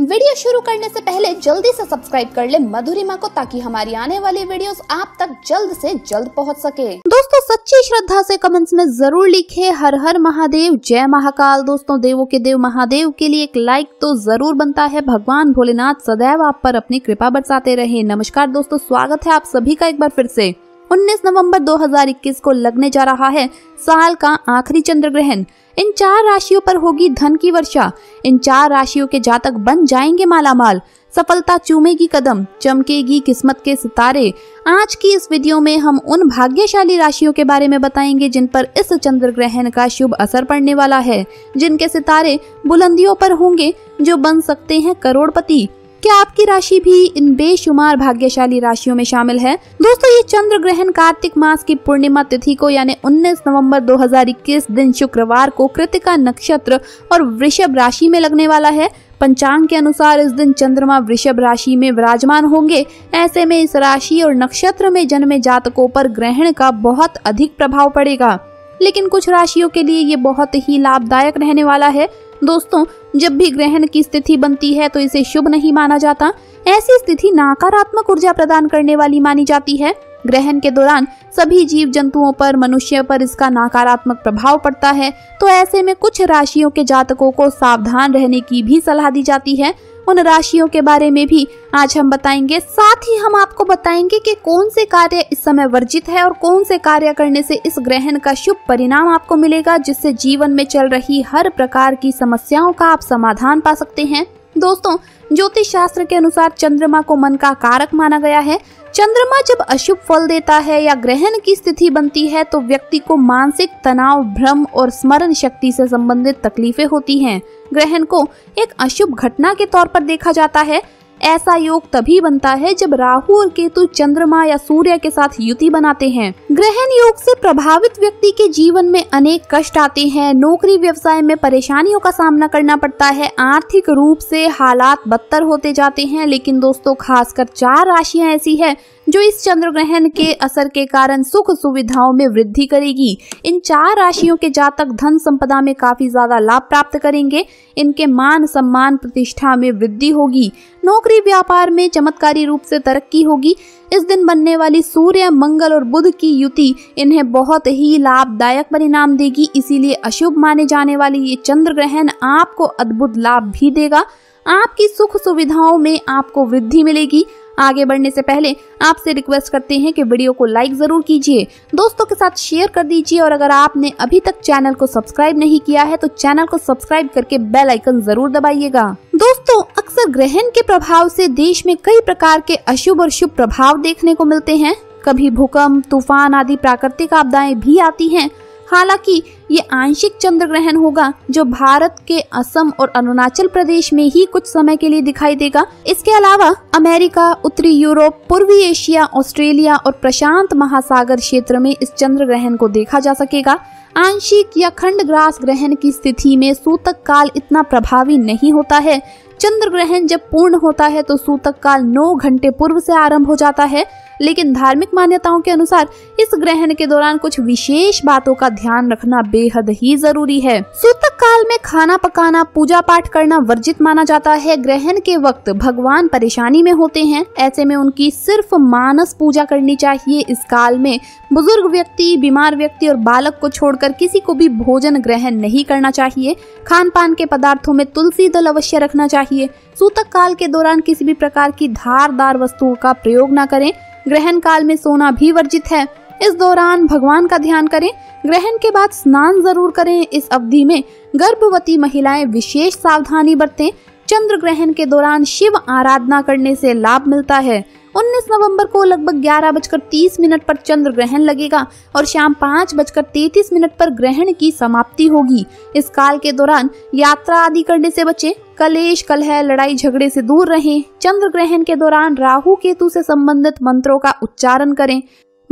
Video शुरू करने से पहले जल्दी से सब्सक्राइब कर ले मधुरिमा को ताकि हमारी आने वाली वीडियोस आप तक जल्द से जल्द पहुंच सके दोस्तों सच्ची श्रद्धा से कमेंट्स में जरूर लिखे हर हर महादेव जय महाकाल दोस्तों देवों के देव महादेव के लिए एक लाइक तो जरूर बनता है भगवान भोलेनाथ सदैव आप पर अपनी कृपा बरसाते रहे नमस्कार दोस्तों स्वागत है आप सभी का एक बार फिर से 19 नवंबर 2021 को लगने जा रहा है साल का आखिरी चंद्र ग्रहण इन चार राशियों पर होगी धन की वर्षा इन चार राशियों के जातक बन जाएंगे मालामाल सफलता चूमेगी कदम चमकेगी किस्मत के सितारे आज की इस वीडियो में हम उन भाग्यशाली राशियों के बारे में बताएंगे जिन पर इस चंद्र ग्रहण का शुभ असर पड़ने वाला है जिनके सितारे बुलंदियों पर होंगे जो बन सकते हैं करोड़पति क्या आपकी राशि भी इन बेशुमार भाग्यशाली राशियों में शामिल है दोस्तों ये चंद्र ग्रहण कार्तिक मास की पूर्णिमा तिथि को यानी 19 नवंबर 2021 दिन शुक्रवार को कृतिका नक्षत्र और वृषभ राशि में लगने वाला है पंचांग के अनुसार इस दिन चंद्रमा वृषभ राशि में विराजमान होंगे ऐसे में इस राशि और नक्षत्र में जन्मे जातकों पर ग्रहण का बहुत अधिक प्रभाव पड़ेगा लेकिन कुछ राशियों के लिए ये बहुत ही लाभदायक रहने वाला है दोस्तों जब भी ग्रहण की स्थिति बनती है तो इसे शुभ नहीं माना जाता ऐसी स्थिति नकारात्मक ऊर्जा प्रदान करने वाली मानी जाती है ग्रहण के दौरान सभी जीव जंतुओं पर मनुष्य पर इसका नकारात्मक प्रभाव पड़ता है तो ऐसे में कुछ राशियों के जातकों को सावधान रहने की भी सलाह दी जाती है उन राशियों के बारे में भी आज हम बताएंगे साथ ही हम आपको बताएंगे कि कौन से कार्य इस समय वर्जित है और कौन से कार्य करने से इस ग्रहण का शुभ परिणाम आपको मिलेगा जिससे जीवन में चल रही हर प्रकार की समस्याओं का आप समाधान पा सकते हैं दोस्तों ज्योतिष शास्त्र के अनुसार चंद्रमा को मन का कारक माना गया है चंद्रमा जब अशुभ फल देता है या ग्रहण की स्थिति बनती है तो व्यक्ति को मानसिक तनाव भ्रम और स्मरण शक्ति से संबंधित तकलीफें होती हैं। ग्रहण को एक अशुभ घटना के तौर पर देखा जाता है ऐसा योग तभी बनता है जब राहु और केतु चंद्रमा या सूर्य के साथ युति बनाते हैं ग्रहण योग से प्रभावित व्यक्ति के जीवन में अनेक कष्ट आते हैं नौकरी व्यवसाय में परेशानियों का सामना करना पड़ता है आर्थिक रूप से हालात बदतर होते जाते हैं लेकिन दोस्तों खासकर चार राशियां ऐसी है जो इस चंद्र ग्रहण के असर के कारण सुख सुविधाओं में वृद्धि करेगी इन चार राशियों के जातक धन संपदा में काफी ज्यादा लाभ प्राप्त करेंगे इनके मान सम्मान प्रतिष्ठा में वृद्धि होगी नौकरी व्यापार में चमत्कारी रूप से तरक्की होगी इस दिन बनने वाली सूर्य मंगल और बुध की युति इन्हें बहुत ही लाभदायक परिणाम देगी इसीलिए अशुभ माने जाने वाले ये चंद्र ग्रहण आपको अद्भुत लाभ भी देगा आपकी सुख सुविधाओं में आपको वृद्धि मिलेगी आगे बढ़ने से पहले आपसे रिक्वेस्ट करते हैं कि वीडियो को लाइक जरूर कीजिए दोस्तों के साथ शेयर कर दीजिए और अगर आपने अभी तक चैनल को सब्सक्राइब नहीं किया है तो चैनल को सब्सक्राइब करके बेल आइकन जरूर दबाइएगा दोस्तों अक्सर ग्रहण के प्रभाव से देश में कई प्रकार के अशुभ और शुभ प्रभाव देखने को मिलते हैं कभी भूकंप तूफान आदि प्राकृतिक आपदाएं भी आती हैं हालांकि ये आंशिक चंद्र ग्रहण होगा जो भारत के असम और अरुणाचल प्रदेश में ही कुछ समय के लिए दिखाई देगा इसके अलावा अमेरिका उत्तरी यूरोप पूर्वी एशिया ऑस्ट्रेलिया और प्रशांत महासागर क्षेत्र में इस चंद्र ग्रहण को देखा जा सकेगा आंशिक या खंड ग्रास ग्रहण की स्थिति में सूतक काल इतना प्रभावी नहीं होता है चंद्र ग्रहण जब पूर्ण होता है तो सूतक काल 9 घंटे पूर्व से आरंभ हो जाता है लेकिन धार्मिक मान्यताओं के अनुसार इस ग्रहण के दौरान कुछ विशेष बातों का ध्यान रखना बेहद ही जरूरी है सूतक काल में खाना पकाना पूजा पाठ करना वर्जित माना जाता है ग्रहण के वक्त भगवान परेशानी में होते हैं ऐसे में उनकी सिर्फ मानस पूजा करनी चाहिए इस काल में बुजुर्ग व्यक्ति बीमार व्यक्ति और बालक को छोड़कर किसी को भी भोजन ग्रहण नहीं करना चाहिए खान पान के पदार्थों में तुलसी दल अवश्य रखना चाहिए सूतक काल के दौरान किसी भी प्रकार की धारदार वस्तुओं का प्रयोग न करें ग्रहण काल में सोना भी वर्जित है इस दौरान भगवान का ध्यान करें ग्रहण के बाद स्नान जरूर करें इस अवधि में गर्भवती महिलाएं विशेष सावधानी बरतें चंद्र ग्रहण के दौरान शिव आराधना करने से लाभ मिलता है 19 नवंबर को लगभग ग्यारह बजकर तीस मिनट पर चंद्र ग्रहण लगेगा और शाम पाँच बजकर तैतीस मिनट पर ग्रहण की समाप्ति होगी इस काल के दौरान यात्रा आदि करने से बचे कलेश कलह लड़ाई झगड़े से दूर रहें चंद्र ग्रहण के दौरान राहु केतु से संबंधित मंत्रों का उच्चारण करें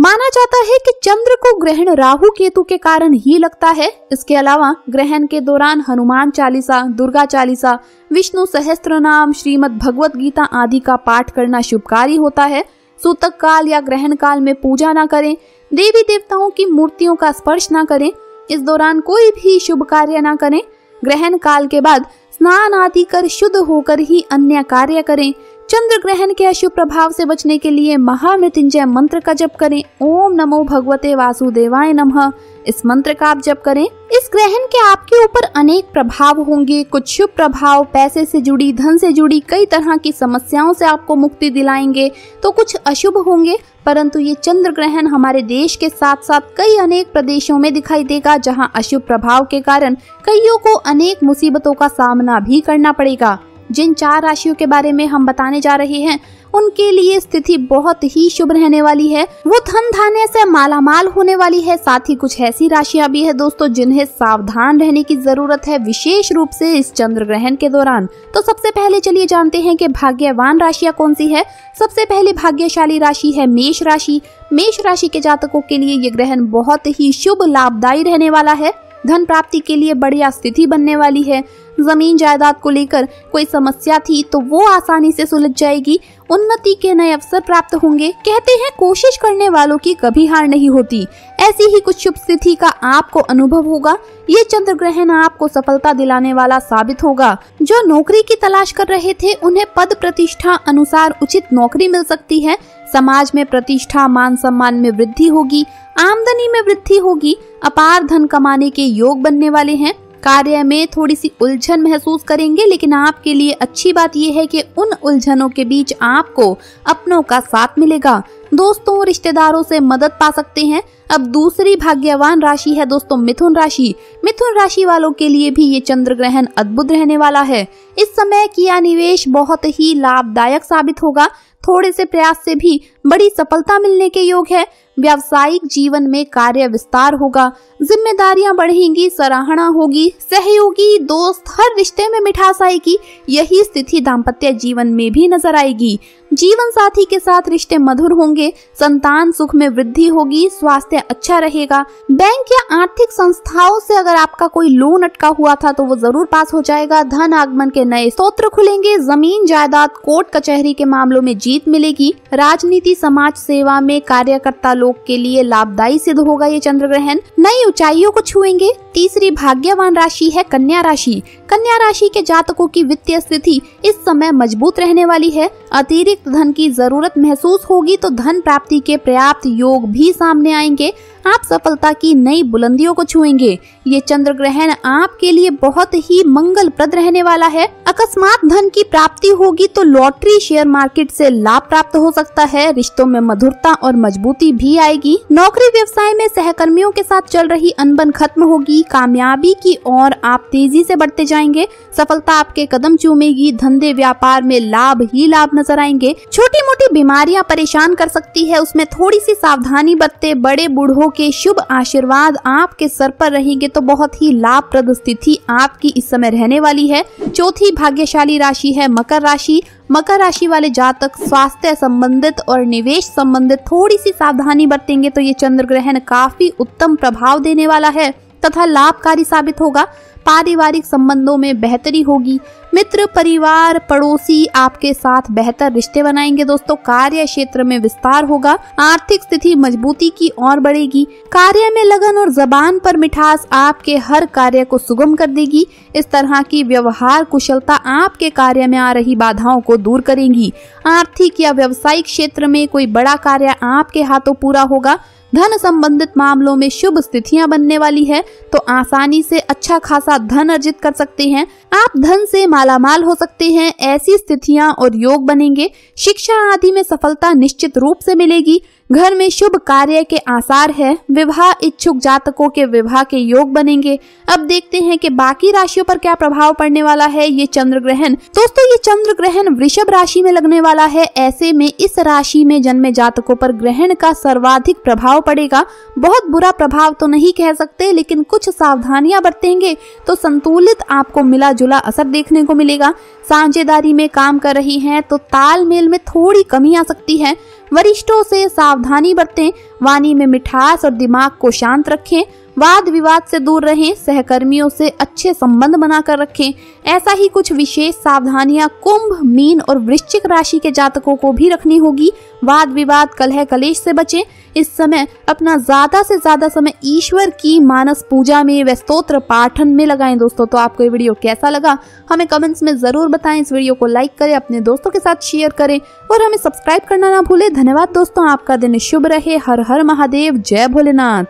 माना जाता है कि चंद्र को ग्रहण राहु केतु के कारण ही लगता है इसके अलावा ग्रहण के दौरान हनुमान चालीसा दुर्गा चालीसा विष्णु सहस्त्र नाम श्रीमद भगवत गीता आदि का पाठ करना शुभकारी होता है सूतक काल या ग्रहण काल में पूजा ना करें देवी देवताओं की मूर्तियों का स्पर्श ना करें इस दौरान कोई भी शुभ कार्य ना करें ग्रहण काल के बाद स्नान आदि कर शुद्ध होकर ही अन्य कार्य करें चंद्र ग्रहण के अशुभ प्रभाव से बचने के लिए महामृत्युंजय मंत्र का जप करें ओम नमो भगवते वासुदेवाय नमः इस मंत्र का आप जप करें इस ग्रहण के आपके ऊपर अनेक प्रभाव होंगे कुछ शुभ प्रभाव पैसे से जुड़ी धन से जुड़ी कई तरह की समस्याओं से आपको मुक्ति दिलाएंगे तो कुछ अशुभ होंगे परंतु ये चंद्र ग्रहण हमारे देश के साथ साथ कई अनेक प्रदेशों में दिखाई देगा जहाँ अशुभ प्रभाव के कारण कईयों को अनेक मुसीबतों का सामना भी करना पड़ेगा जिन चार राशियों के बारे में हम बताने जा रहे हैं उनके लिए स्थिति बहुत ही शुभ रहने वाली है वो धन धान्य से मालामाल होने वाली है साथ ही कुछ ऐसी राशियां भी है दोस्तों जिन्हें सावधान रहने की जरूरत है विशेष रूप से इस चंद्र ग्रहण के दौरान तो सबसे पहले चलिए जानते हैं कि भाग्यवान राशियां कौन सी है सबसे पहले भाग्यशाली राशि है मेष राशि मेष राशि के जातकों के लिए ये ग्रहण बहुत ही शुभ लाभदायी रहने वाला है धन प्राप्ति के लिए बढ़िया स्थिति बनने वाली है जमीन जायदाद को लेकर कोई समस्या थी तो वो आसानी से सुलझ जाएगी उन्नति के नए अवसर प्राप्त होंगे कहते हैं कोशिश करने वालों की कभी हार नहीं होती ऐसी ही कुछ शुभ स्थिति का आपको अनुभव होगा ये चंद्र ग्रहण आपको सफलता दिलाने वाला साबित होगा जो नौकरी की तलाश कर रहे थे उन्हें पद प्रतिष्ठा अनुसार उचित नौकरी मिल सकती है समाज में प्रतिष्ठा मान सम्मान में वृद्धि होगी आमदनी में वृद्धि होगी अपार धन कमाने के योग बनने वाले हैं कार्य में थोड़ी सी उलझन महसूस करेंगे लेकिन आपके लिए अच्छी बात यह है कि उन उलझनों के बीच आपको अपनों का साथ मिलेगा दोस्तों रिश्तेदारों से मदद पा सकते हैं अब दूसरी भाग्यवान राशि है दोस्तों मिथुन राशि मिथुन राशि वालों के लिए भी ये चंद्र ग्रहण अद्भुत रहने वाला है इस समय किया निवेश बहुत ही लाभदायक साबित होगा थोड़े से प्रयास से भी बड़ी सफलता मिलने के योग है व्यावसायिक जीवन में कार्य विस्तार होगा जिम्मेदारियां बढ़ेंगी सराहना होगी सहयोगी दोस्त हर रिश्ते में मिठास आएगी यही स्थिति दाम्पत्य जीवन में भी नजर आएगी जीवन साथी के साथ रिश्ते मधुर होंगे संतान सुख में वृद्धि होगी स्वास्थ्य अच्छा रहेगा बैंक या आर्थिक संस्थाओं से अगर आपका कोई लोन अटका हुआ था तो वो जरूर पास हो जाएगा धन आगमन के नए स्त्रोत्र खुलेंगे जमीन जायदाद कोर्ट कचहरी के मामलों में जीत मिलेगी राजनीति की समाज सेवा में कार्यकर्ता लोग के लिए लाभदायी सिद्ध होगा ये चंद्र ग्रहण नई ऊंचाइयों को छुएंगे तीसरी भाग्यवान राशि है कन्या राशि कन्या राशि के जातकों की वित्तीय स्थिति इस समय मजबूत रहने वाली है अतिरिक्त धन की जरूरत महसूस होगी तो धन प्राप्ति के पर्याप्त योग भी सामने आएंगे आप सफलता की नई बुलंदियों को छुएंगे ये चंद्र ग्रहण आपके लिए बहुत ही मंगल प्रद रहने वाला है अकस्मात धन की प्राप्ति होगी तो लॉटरी शेयर मार्केट से लाभ प्राप्त हो सकता है रिश्तों में मधुरता और मजबूती भी आएगी नौकरी व्यवसाय में सहकर्मियों के साथ चल रही अनबन खत्म होगी कामयाबी की ओर आप तेजी से बढ़ते जाएंगे सफलता आपके कदम चूमेगी धंधे व्यापार में लाभ ही लाभ नजर आएंगे छोटी मोटी बीमारियां परेशान कर सकती है उसमें थोड़ी सी सावधानी बरते बड़े बूढ़ों के शुभ आशीर्वाद आपके सर पर रहेंगे तो बहुत ही लाभप्रद स्थिति आपकी इस समय रहने वाली है चौथी भाग्यशाली राशि है मकर राशि मकर राशि वाले जातक स्वास्थ्य संबंधित और निवेश संबंधित थोड़ी सी सावधानी बरतेंगे तो ये चंद्र ग्रहण काफी उत्तम प्रभाव देने वाला है तथा लाभकारी साबित होगा पारिवारिक संबंधों में बेहतरी होगी मित्र परिवार पड़ोसी आपके साथ बेहतर रिश्ते बनाएंगे दोस्तों कार्य क्षेत्र में विस्तार होगा आर्थिक स्थिति मजबूती की और बढ़ेगी कार्य में लगन और जबान पर मिठास आपके हर कार्य को सुगम कर देगी इस तरह की व्यवहार कुशलता आपके कार्य में आ रही बाधाओं को दूर करेगी आर्थिक या व्यवसायिक क्षेत्र में कोई बड़ा कार्य आपके हाथों पूरा होगा धन संबंधित मामलों में शुभ स्थितियां बनने वाली है तो आसानी से अच्छा खासा धन अर्जित कर सकते हैं आप धन से मालामाल हो सकते हैं ऐसी स्थितियां और योग बनेंगे शिक्षा आदि में सफलता निश्चित रूप से मिलेगी घर में शुभ कार्य के आसार है विवाह इच्छुक जातकों के विवाह के योग बनेंगे अब देखते हैं कि बाकी राशियों पर क्या प्रभाव पड़ने वाला है ये चंद्र ग्रहण दोस्तों ये चंद्र ग्रहण वृषभ राशि में लगने वाला है ऐसे में इस राशि में जन्मे जातकों पर ग्रहण का सर्वाधिक प्रभाव पड़ेगा बहुत बुरा प्रभाव तो नहीं कह सकते लेकिन कुछ सावधानियां बरतेंगे तो संतुलित आपको मिला जुला असर देखने को मिलेगा साझेदारी में काम कर रही है तो तालमेल में थोड़ी कमी आ सकती है वरिष्ठों से सावधानी बरतें वाणी में मिठास और दिमाग को शांत रखें वाद विवाद से दूर रहें सहकर्मियों से अच्छे संबंध बनाकर रखें ऐसा ही कुछ विशेष सावधानियां कुंभ मीन और वृश्चिक राशि के जातकों को भी रखनी होगी वाद विवाद कलह कलेश से बचे इस समय अपना ज्यादा से ज्यादा समय ईश्वर की मानस पूजा में व स्त्रोत्र पाठन में लगाएं दोस्तों तो आपको ये वीडियो कैसा लगा हमें कमेंट्स में जरूर बताएं इस वीडियो को लाइक करें अपने दोस्तों के साथ शेयर करें और हमें सब्सक्राइब करना ना भूले धन्यवाद दोस्तों आपका दिन शुभ रहे हर हर महादेव जय भोलेनाथ